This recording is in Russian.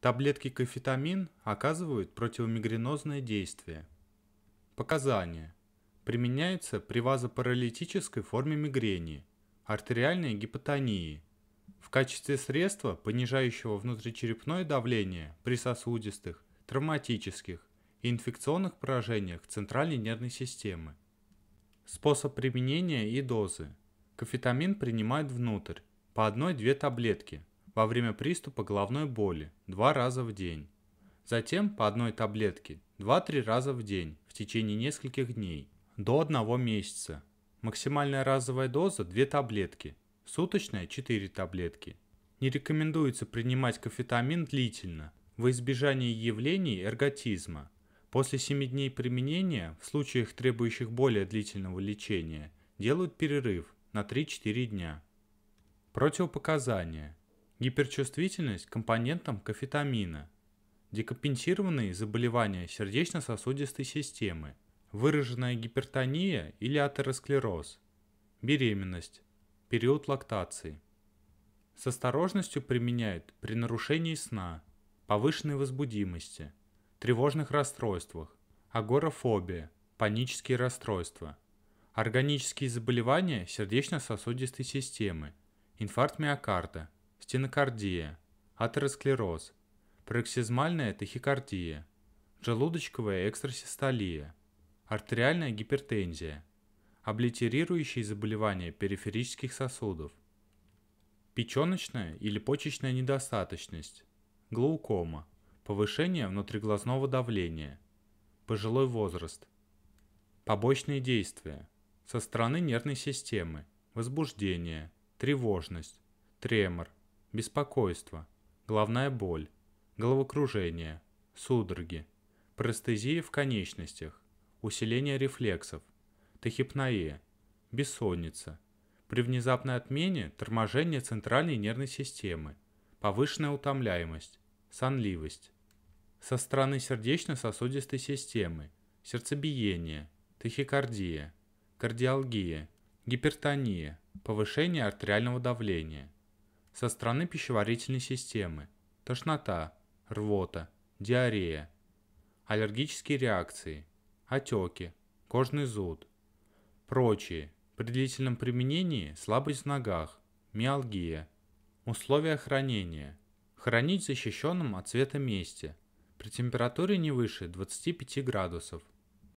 Таблетки кофетамин оказывают противомигренозное действие. Показания. Применяется при вазопаралитической форме мигрени, артериальной гипотонии. В качестве средства, понижающего внутричерепное давление при сосудистых, травматических и инфекционных поражениях центральной нервной системы. Способ применения и дозы. Кофетамин принимают внутрь, по 1-2 таблетки – во время приступа головной боли два раза в день. Затем по одной таблетке 2-3 раза в день в течение нескольких дней до одного месяца. Максимальная разовая доза 2 таблетки, суточная 4 таблетки. Не рекомендуется принимать кофетамин длительно, во избежание явлений эрготизма. После 7 дней применения, в случаях требующих более длительного лечения, делают перерыв на 3-4 дня. Противопоказания – гиперчувствительность к компонентам кофетамина, декомпенсированные заболевания сердечно-сосудистой системы, выраженная гипертония или атеросклероз, беременность, период лактации. С осторожностью применяют при нарушении сна, повышенной возбудимости, тревожных расстройствах, агорафобия, панические расстройства, органические заболевания сердечно-сосудистой системы, инфаркт миокарда – стенокардия, атеросклероз, пароксизмальная тахикардия, желудочковая экстрасистолия, артериальная гипертензия, облитерирующие заболевания периферических сосудов, печеночная или почечная недостаточность, глаукома, повышение внутриглазного давления, пожилой возраст, побочные действия со стороны нервной системы, возбуждение, тревожность, тремор – беспокойство, головная боль, головокружение, судороги, парестезия в конечностях, усиление рефлексов, тахипноэ, бессонница, при внезапной отмене торможение центральной нервной системы, повышенная утомляемость, сонливость. Со стороны сердечно-сосудистой системы, сердцебиение, тахикардия, кардиалгия, гипертония, повышение артериального давления – со стороны пищеварительной системы – тошнота, рвота, диарея, аллергические реакции, отеки, кожный зуд, прочие, при длительном применении слабость в ногах, миалгия, условия хранения, хранить в защищенном от света месте, при температуре не выше 25 градусов –